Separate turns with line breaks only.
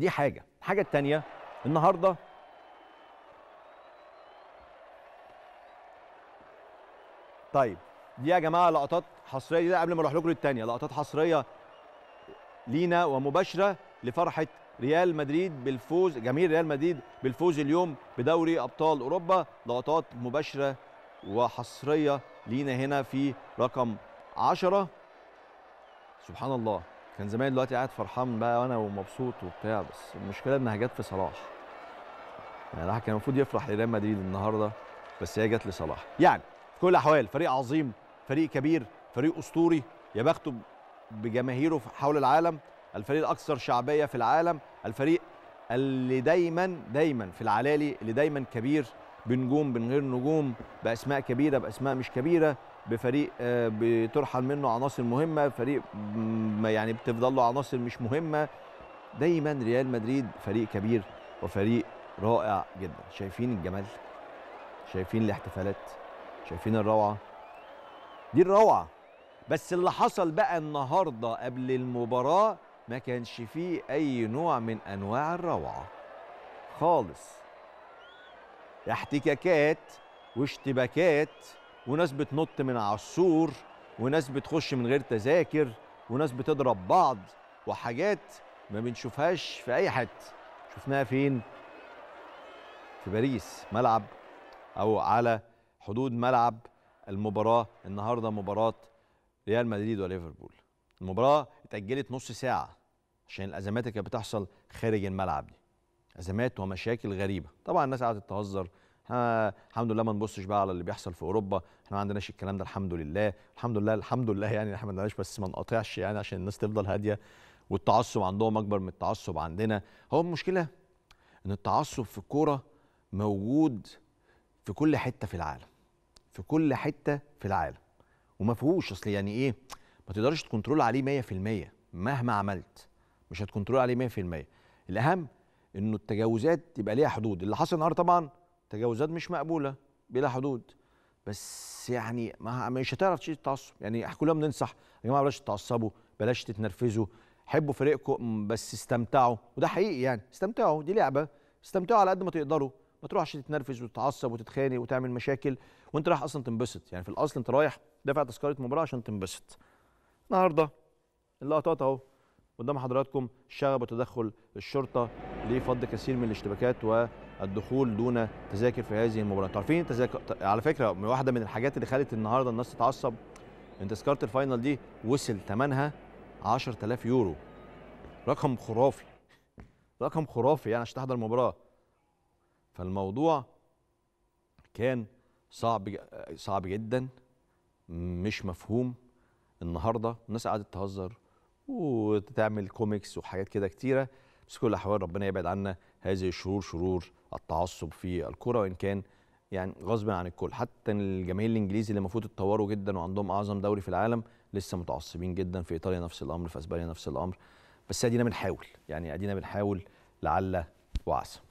دي حاجه الحاجه الثانيه النهارده طيب دي يا جماعه لقطات حصريه ده قبل ما اروح لكم للثانيه لقطات حصريه لينا ومباشره لفرحه ريال مدريد بالفوز جميل ريال مدريد بالفوز اليوم بدوري ابطال اوروبا لقطات مباشره وحصريه لينا هنا في رقم 10 سبحان الله كان زمان دلوقتي قاعد فرحان بقى وانا ومبسوط وبتاع بس المشكله انها جت في صلاح يعني راح كان المفروض يفرح لريال مدريد النهارده بس هي جت لصلاح يعني في كل الاحوال فريق عظيم فريق كبير فريق اسطوري يا بخته بجماهيره حول العالم الفريق الاكثر شعبيه في العالم الفريق اللي دايما دايما في العلالي اللي دايما كبير بنجوم من غير نجوم باسماء كبيره باسماء مش كبيره بفريق آه، بترحل منه عناصر مهمه فريق يعني بتفضل له عناصر مش مهمه دايما ريال مدريد فريق كبير وفريق رائع جدا شايفين الجمال شايفين الاحتفالات شايفين الروعه دي الروعه بس اللي حصل بقى النهارده قبل المباراه ما كانش فيه اي نوع من انواع الروعه خالص احتكاكات واشتباكات وناس بتنط من على السور وناس بتخش من غير تذاكر وناس بتضرب بعض وحاجات ما بنشوفهاش في اي حته شفناها فين في باريس ملعب او على حدود ملعب المباراه النهارده مباراه ريال مدريد وليفربول المباراه اتاجلت نص ساعه عشان الازمات اللي كانت بتحصل خارج الملعب دي ازمات ومشاكل غريبه طبعا الناس قعدت تهزر احنا الحمد لله ما نبصش بقى على اللي بيحصل في اوروبا احنا ما عندناش الكلام ده الحمد لله الحمد لله الحمد لله يعني احنا ما عندناش بس ما نقاطعش يعني عشان الناس تفضل هاديه والتعصب عندهم اكبر من التعصب عندنا هو المشكله ان التعصب في الكوره موجود في كل حته في العالم في كل حته في العالم وما فيهوش اصل يعني ايه ما تقدرش تكنترول عليه 100% مهما عملت مش هتكنترول عليه 100% الاهم انه التجاوزات يبقى ليها حدود اللي حصل النهارده طبعا تجاوزات مش مقبوله بلا حدود بس يعني ما مش هتعرف تشيل التعصب يعني احنا كلنا بننصح يا جماعه بلاش تتعصبوا بلاش تتنرفزوا حبوا فريقكم بس استمتعوا وده حقيقي يعني استمتعوا دي لعبه استمتعوا على قد ما تقدروا ما تروحش تتنرفز وتتعصب وتتخانق وتعمل مشاكل وانت رايح اصلا تنبسط يعني في الاصل انت رايح دافع تذكره مباراه عشان تنبسط النهارده اللقطات اهو قدام حضراتكم شغب وتدخل الشرطه لفض كثير من الاشتباكات و الدخول دون تذاكر في هذه المباراه انتوا عارفين التذاكر على فكره واحده من الحاجات اللي خلت النهارده الناس تتعصب ان تذكره الفاينل دي وصل ثمنها 10000 يورو رقم خرافي رقم خرافي يعني عشان تحضر المباراه فالموضوع كان صعب صعب جدا مش مفهوم النهارده الناس قعدت تهزر وتعمل كوميكس وحاجات كده كتيره بس كل الاحوال ربنا يبعد عنا هذه الشرور شرور التعصب في الكرة وإن كان يعني غصب عن الكل حتى الجماهير الانجليزي اللي المفروض اتطوروا جدا وعندهم اعظم دوري في العالم لسه متعصبين جدا في ايطاليا نفس الامر في اسبانيا نفس الامر بس ادينا بنحاول يعني ادينا بنحاول لعل وعسى